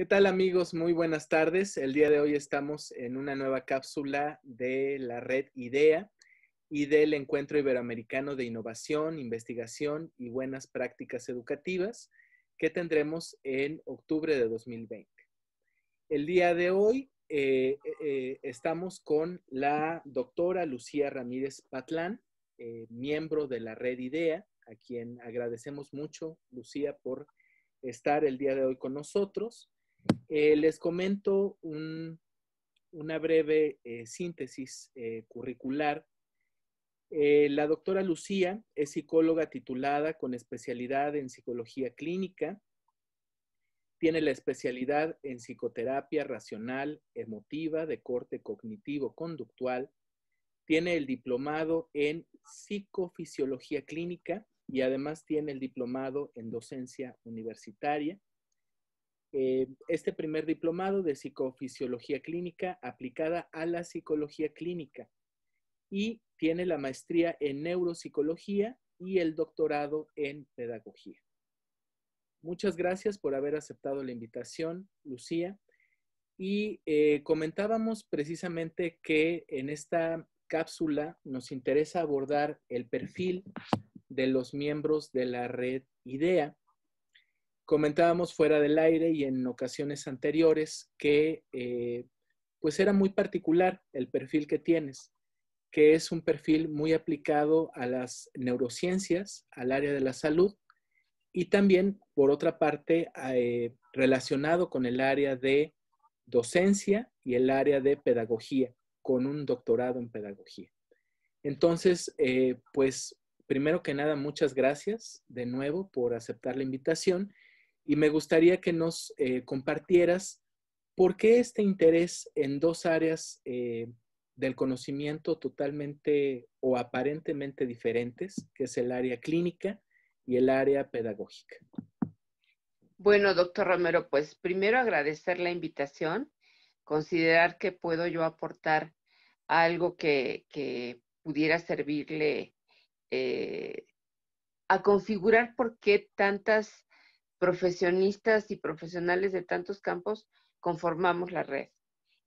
¿Qué tal amigos? Muy buenas tardes. El día de hoy estamos en una nueva cápsula de la red IDEA y del Encuentro Iberoamericano de Innovación, Investigación y Buenas Prácticas Educativas que tendremos en octubre de 2020. El día de hoy eh, eh, estamos con la doctora Lucía Ramírez Patlán, eh, miembro de la red IDEA, a quien agradecemos mucho, Lucía, por estar el día de hoy con nosotros. Eh, les comento una breve eh, síntesis eh, curricular. la doctora Lucía es psicóloga titulada con especialidad en psicología clínica. Tiene la especialidad en psicoterapia racional, emotiva, de corte cognitivo-conductual. Tiene el diplomado en psicofisiología clínica y además tiene el diplomado en docencia universitaria eh, este primer diplomado de psicofisiología clínica aplicada a la psicología clínica y tiene la maestría en neuropsicología y el doctorado en pedagogía. Muchas gracias por haber aceptado la invitación, Lucía. Y eh, comentábamos precisamente que en esta cápsula nos interesa abordar el perfil de los miembros de la red IDEA Comentábamos fuera del aire y en ocasiones anteriores que eh, pues era muy particular el perfil que tienes, que es un perfil muy aplicado a las neurociencias, al área de la salud y también, por otra parte, eh, relacionado con el área de docencia y el área de pedagogía, con un doctorado en pedagogía. Entonces, eh, pues primero que nada, muchas gracias de nuevo por aceptar la invitación y me gustaría que nos eh, compartieras por qué este interés en dos áreas eh, del conocimiento totalmente o aparentemente diferentes, que es el área clínica y el área pedagógica. Bueno, doctor Romero, pues primero agradecer la invitación, considerar que puedo yo aportar algo que, pudiera servirle eh, a configurar por qué tantas profesionistas y profesionales de tantos campos conformamos la red.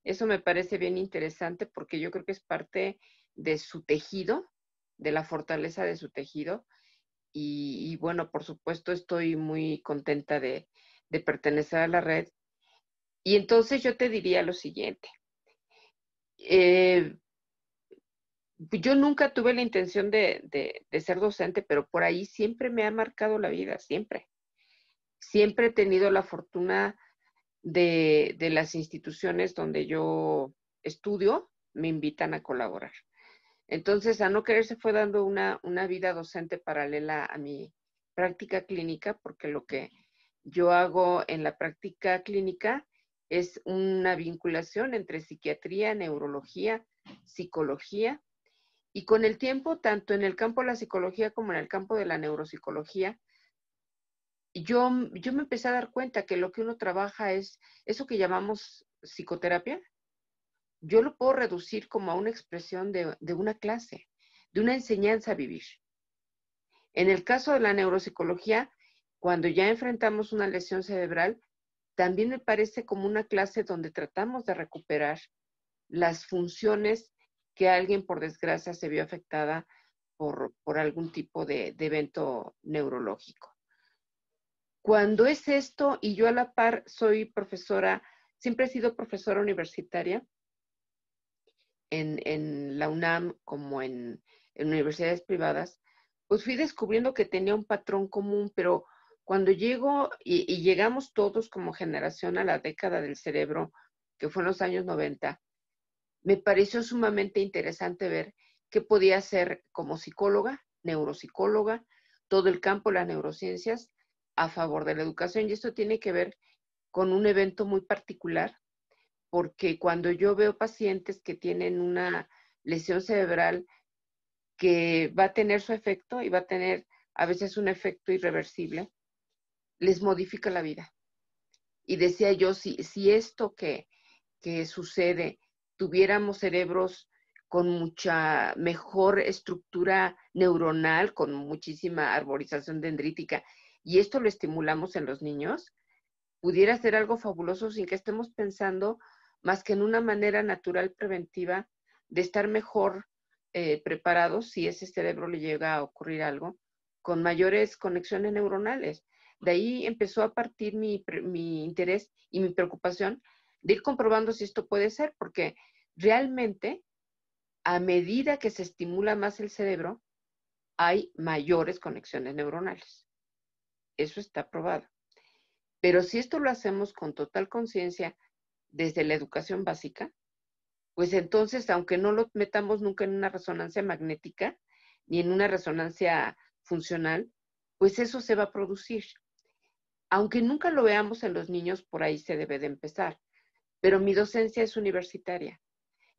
Eso me parece bien interesante porque yo creo que es parte de su tejido, de la fortaleza de su tejido. Y, bueno, por supuesto, estoy muy contenta de, pertenecer a la red. Y entonces yo te diría lo siguiente. Eh, yo nunca tuve la intención de, ser docente, pero por ahí siempre me ha marcado la vida, siempre siempre he tenido la fortuna de, de las instituciones donde yo estudio, me invitan a colaborar. Entonces, a no querer se fue dando una, vida docente paralela a mi práctica clínica, porque lo que yo hago en la práctica clínica es una vinculación entre psiquiatría, neurología, psicología, y con el tiempo, tanto en el campo de la psicología como en el campo de la neuropsicología, yo, yo me empecé a dar cuenta que lo que uno trabaja es eso que llamamos psicoterapia. Yo lo puedo reducir como a una expresión de, una clase, de una enseñanza a vivir. En el caso de la neuropsicología, cuando ya enfrentamos una lesión cerebral, también me parece como una clase donde tratamos de recuperar las funciones que alguien, por desgracia, se vio afectada por, algún tipo de evento neurológico. Cuando es esto y yo a la par soy profesora, siempre he sido profesora universitaria en, en la UNAM como en, universidades privadas, pues fui descubriendo que tenía un patrón común, pero cuando llego y, llegamos todos como generación a la década del cerebro, que fue en los años 90, me pareció sumamente interesante ver qué podía hacer como psicóloga, neuropsicóloga, todo el campo, de las neurociencias, a favor de la educación. Y esto tiene que ver con un evento muy particular, porque cuando yo veo pacientes que tienen una lesión cerebral que va a tener su efecto y va a tener a veces un efecto irreversible, les modifica la vida. Y decía yo, si, si esto que, que sucede tuviéramos cerebros con mucha mejor estructura neuronal, con muchísima arborización dendrítica y esto lo estimulamos en los niños, pudiera ser algo fabuloso sin que estemos pensando más que en una manera natural preventiva de estar mejor eh, preparados si ese cerebro le llega a ocurrir algo, con mayores conexiones neuronales. De ahí empezó a partir mi interés y mi preocupación de ir comprobando si esto puede ser, porque realmente a medida que se estimula más el cerebro, hay mayores conexiones neuronales. Eso está probado. Pero si esto lo hacemos con total conciencia desde la educación básica, pues entonces, aunque no lo metamos nunca en una resonancia magnética ni en una resonancia funcional, pues eso se va a producir. Aunque nunca lo veamos en los niños, por ahí se debe de empezar. Pero mi docencia es universitaria.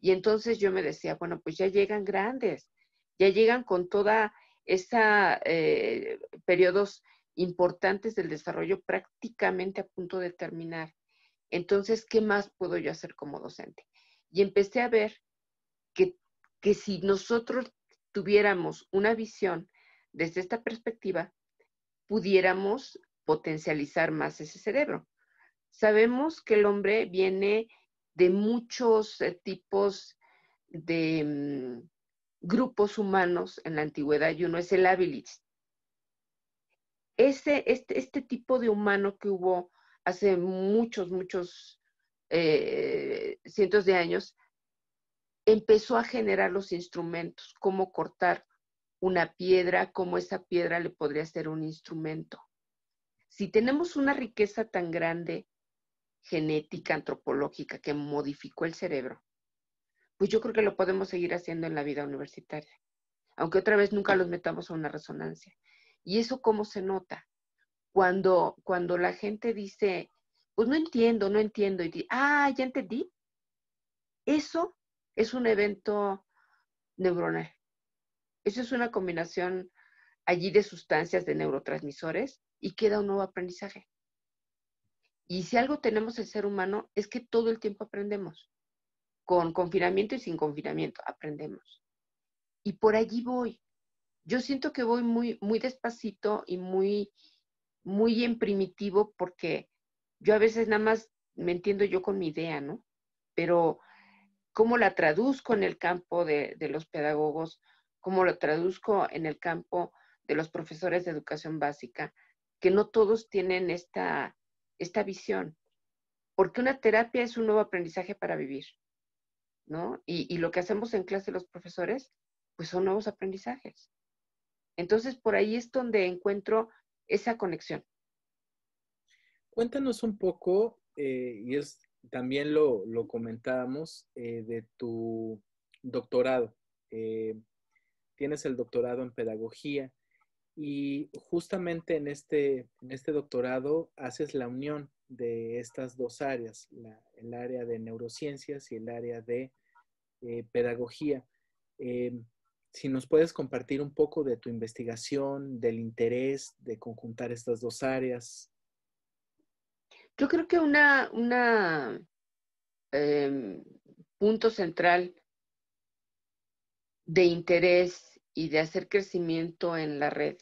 Y entonces yo me decía, bueno, pues ya llegan grandes, ya llegan con toda esa eh, periodos importantes del desarrollo prácticamente a punto de terminar. Entonces, ¿qué más puedo yo hacer como docente? Y empecé a ver que, si nosotros tuviéramos una visión desde esta perspectiva, pudiéramos potencializar más ese cerebro. Sabemos que el hombre viene de muchos eh, tipos de mm, grupos humanos en la antigüedad y uno es el habilis, ese, este, este, tipo de humano que hubo hace muchos, muchos eh, cientos de años, empezó a generar los instrumentos, cómo cortar una piedra, cómo esa piedra le podría ser un instrumento. Si tenemos una riqueza tan grande genética, antropológica, que modificó el cerebro, pues yo creo que lo podemos seguir haciendo en la vida universitaria, aunque otra vez nunca los metamos a una resonancia. ¿Y eso cómo se nota? Cuando, cuando la gente dice, pues no entiendo, no entiendo, y dice, ah, ya entendí. Eso es un evento neuronal. Eso es una combinación allí de sustancias de neurotransmisores y queda un nuevo aprendizaje. Y si algo tenemos el ser humano es que todo el tiempo aprendemos, con confinamiento y sin confinamiento, aprendemos. Y por allí voy yo siento que voy muy, muy despacito y muy, muy en primitivo porque yo a veces nada más me entiendo yo con mi idea, ¿no? Pero cómo la traduzco en el campo de, los pedagogos, cómo lo traduzco en el campo de los profesores de educación básica, que no todos tienen esta, esta visión. Porque una terapia es un nuevo aprendizaje para vivir, ¿no? y lo que hacemos en clase los profesores, pues son nuevos aprendizajes. Entonces, por ahí es donde encuentro esa conexión. Cuéntanos un poco, eh, y es también lo, comentábamos, eh, de tu doctorado. Eh, tienes el doctorado en pedagogía y justamente en este, en este doctorado haces la unión de estas dos áreas, el área de neurociencias y el área de pedagogía. Em, si nos puedes compartir un poco de tu investigación, del interés de conjuntar estas dos áreas. Yo creo que un em, punto central de interés y de hacer crecimiento en la red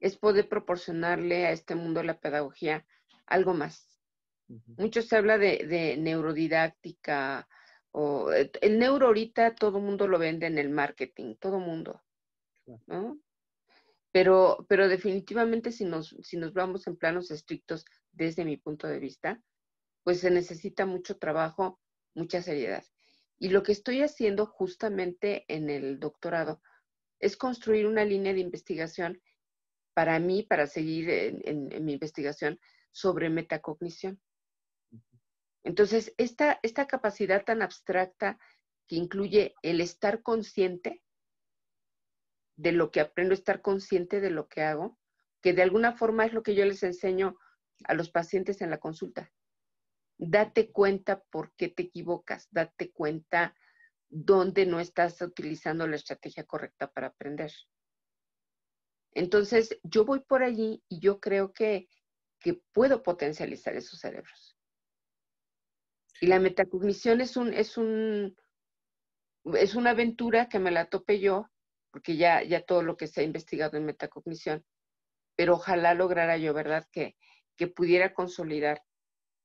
es poder proporcionarle a este mundo de la pedagogía algo más. Muchos Mucho se habla de neurodidáctica, eh, el neuro ahorita todo el mundo lo vende en el marketing, todo el mundo, Pero, pero definitivamente si nos, vamos en planos estrictos desde mi punto de vista, pues se necesita mucho trabajo, mucha seriedad. Y lo que estoy haciendo justamente en el doctorado es construir una línea de investigación para mí, para seguir en mi investigación sobre metacognición. Entonces, esta, esta capacidad tan abstracta que incluye el estar consciente de lo que aprendo, estar consciente de lo que hago, que de alguna forma es lo que yo les enseño a los pacientes en la consulta. Date cuenta por qué te equivocas, date cuenta dónde no estás utilizando la estrategia correcta para aprender. Entonces, yo voy por allí y yo creo que puedo potencializar esos cerebros. Y la metacognición es un, es un, es una aventura que me la tope yo, porque ya, ya todo lo que se ha investigado en metacognición, pero ojalá lograra yo, ¿verdad? Que, pudiera consolidar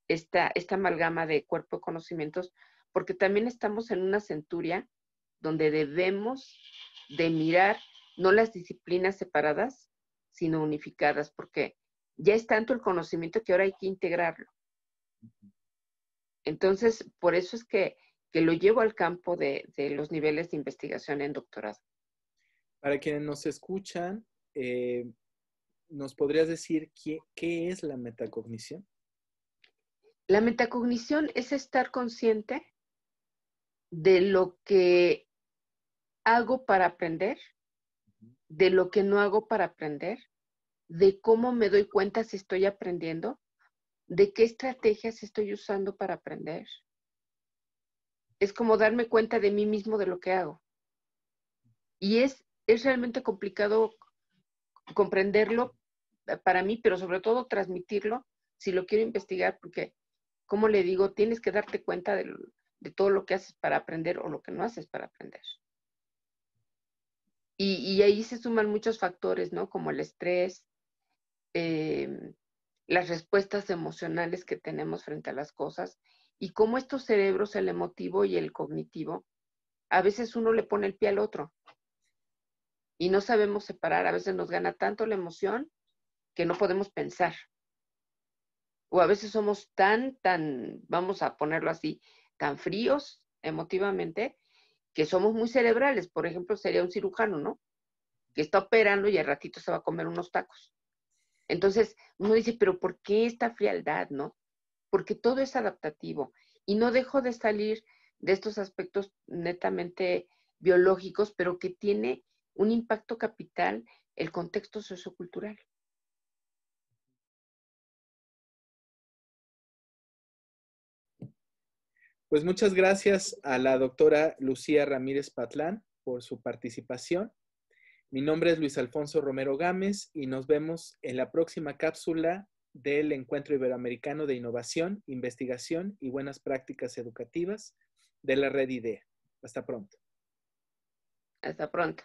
esta, esta amalgama de cuerpo de conocimientos, porque también estamos en una centuria donde debemos de mirar no las disciplinas separadas, sino unificadas, porque ya es tanto el conocimiento que ahora hay que integrarlo. Entonces, por eso es que, lo llevo al campo de, los niveles de investigación en doctorado. Para quienes nos escuchan, eh, ¿nos podrías decir qué es la metacognición? La metacognición es estar consciente de lo que hago para aprender, de lo que no hago para aprender, de cómo me doy cuenta si estoy aprendiendo de qué estrategias estoy usando para aprender. Es como darme cuenta de mí mismo de lo que hago. Y es, es realmente complicado comprenderlo eh, para mí, pero sobre todo transmitirlo si lo quiero investigar, porque, como le digo, tienes que darte cuenta de, todo lo que haces para aprender o lo que no haces para aprender. Y, ahí se suman muchos factores, ¿no? Como el estrés, em, las respuestas emocionales que tenemos frente a las cosas y cómo estos cerebros, el emotivo y el cognitivo, a veces uno le pone el pie al otro y no sabemos separar, a veces nos gana tanto la emoción que no podemos pensar. O a veces somos tan, tan, vamos a ponerlo así, tan fríos emotivamente que somos muy cerebrales. Por ejemplo, sería un cirujano, ¿no? Que está operando y al ratito se va a comer unos tacos. Entonces, uno dice, pero ¿por qué esta frialdad, no? Porque todo es adaptativo y no dejo de salir de estos aspectos netamente biológicos, pero que tiene un impacto capital el contexto sociocultural. Pues muchas gracias a la doctora Lucía Ramírez Patlán por su participación. Mi nombre es Luis Alfonso Romero Gámez y nos vemos en la próxima cápsula del Encuentro Iberoamericano de Innovación, Investigación y Buenas Prácticas Educativas de la Red IDEA. Hasta pronto. Hasta pronto.